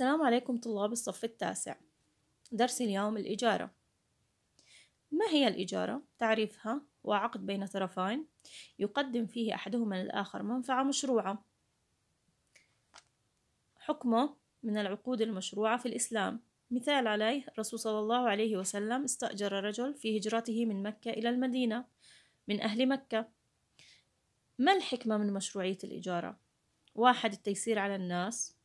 السلام عليكم طلاب الصف التاسع درس اليوم الإجارة ما هي الإجارة؟ تعريفها وعقد بين طرفين يقدم فيه أحدهما للآخر منفعة مشروعة حكمه من العقود المشروعة في الإسلام مثال عليه الرسول صلى الله عليه وسلم استأجر رجل في هجرته من مكة إلى المدينة من أهل مكة ما الحكمة من مشروعية الإجارة؟ واحد التيسير على الناس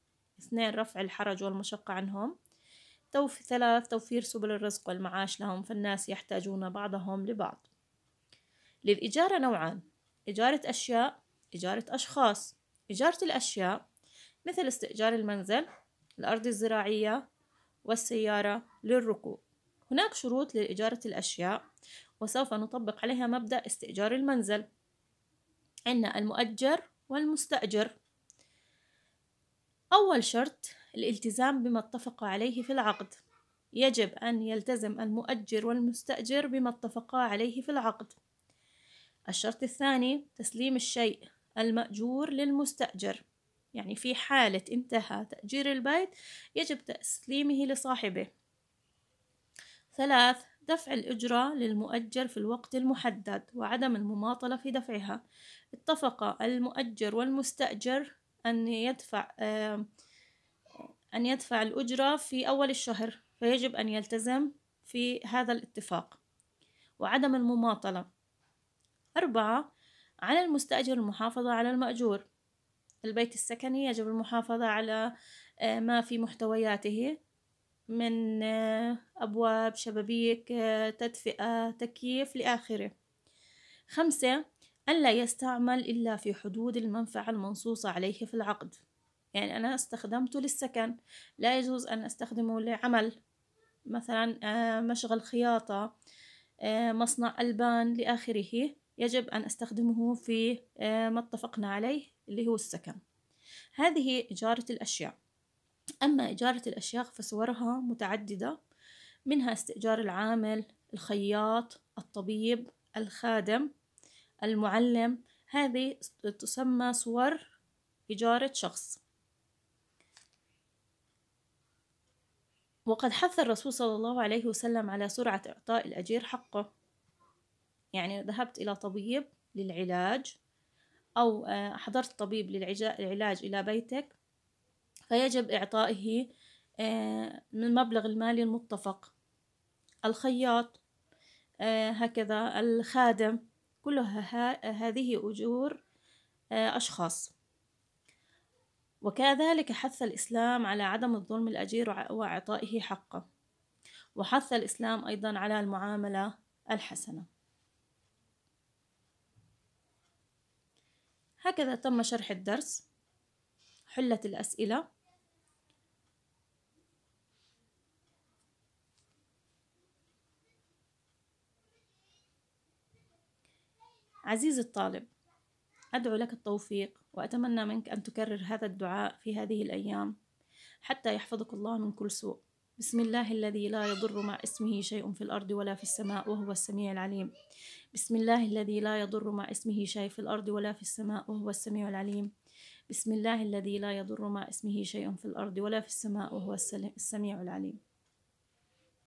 اثنين رفع الحرج والمشقة عنهم توفي ثلاث توفير سبل الرزق والمعاش لهم فالناس يحتاجون بعضهم لبعض للإجارة نوعان إجارة أشياء إجارة أشخاص إجارة الأشياء مثل استئجار المنزل الأرض الزراعية والسيارة للركوب هناك شروط لإجارة الأشياء وسوف نطبق عليها مبدأ استئجار المنزل عندنا المؤجر والمستأجر أول شرط الالتزام بما اتفق عليه في العقد يجب أن يلتزم المؤجر والمستأجر بما اتفقا عليه في العقد الشرط الثاني تسليم الشيء المأجور للمستأجر يعني في حالة انتهى تأجير البيت يجب تسليمه لصاحبه ثلاث دفع الإجرة للمؤجر في الوقت المحدد وعدم المماطلة في دفعها اتفق المؤجر والمستأجر أن يدفع أن يدفع الأجرة في أول الشهر فيجب أن يلتزم في هذا الاتفاق وعدم المماطلة أربعة على المستأجر المحافظة على المأجور البيت السكني يجب المحافظة على آه، ما في محتوياته من آه، أبواب شبابيك آه، تدفئة تكييف لآخره خمسة ألا يستعمل إلا في حدود المنفعة المنصوصة عليه في العقد يعني أنا استخدمته للسكن لا يجوز أن أستخدمه لعمل مثلا آه، مشغل خياطة آه، مصنع ألبان لآخره يجب أن أستخدمه في آه، ما اتفقنا عليه اللي هو السكن هذه إجارة الأشياء أما إجارة الأشياء فصورها متعددة منها استئجار العامل الخياط الطبيب الخادم المعلم هذه تسمى صور إجارة شخص وقد حث الرسول صلى الله عليه وسلم على سرعة إعطاء الأجير حقه يعني ذهبت إلى طبيب للعلاج أو آه، حضرت طبيب للعلاج إلى بيتك فيجب إعطائه آه، من المبلغ المالي المتفق الخياط آه، هكذا الخادم كلها هذه أجور آه، أشخاص وكذلك حث الإسلام على عدم الظلم الأجير وإعطائه حقه وحث الإسلام أيضا على المعاملة الحسنة هكذا تم شرح الدرس حلت الأسئلة عزيزي الطالب أدعو لك التوفيق وأتمنى منك أن تكرر هذا الدعاء في هذه الأيام حتى يحفظك الله من كل سوء بسم الله الذي لا يضر مع اسمه شيء في الأرض ولا في السماء وهو السميع العليم بسم الله الذي لا يضر مع اسمه شيء في الأرض ولا في السماء وهو السميع العليم بسم الله الذي لا يضر مع اسمه شيء في الأرض ولا في السماء وهو السميع العليم